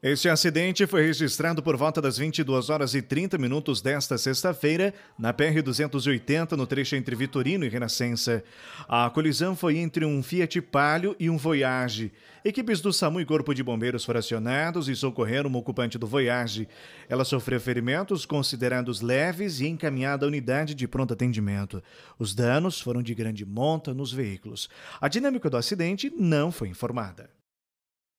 Este acidente foi registrado por volta das 22 horas e 30 minutos desta sexta-feira, na PR-280, no trecho entre Vitorino e Renascença. A colisão foi entre um Fiat Palio e um Voyage. Equipes do SAMU e Corpo de Bombeiros foram acionados e socorreram o ocupante do Voyage. Ela sofreu ferimentos considerados leves e encaminhada à unidade de pronto atendimento. Os danos foram de grande monta nos veículos. A dinâmica do acidente não foi informada.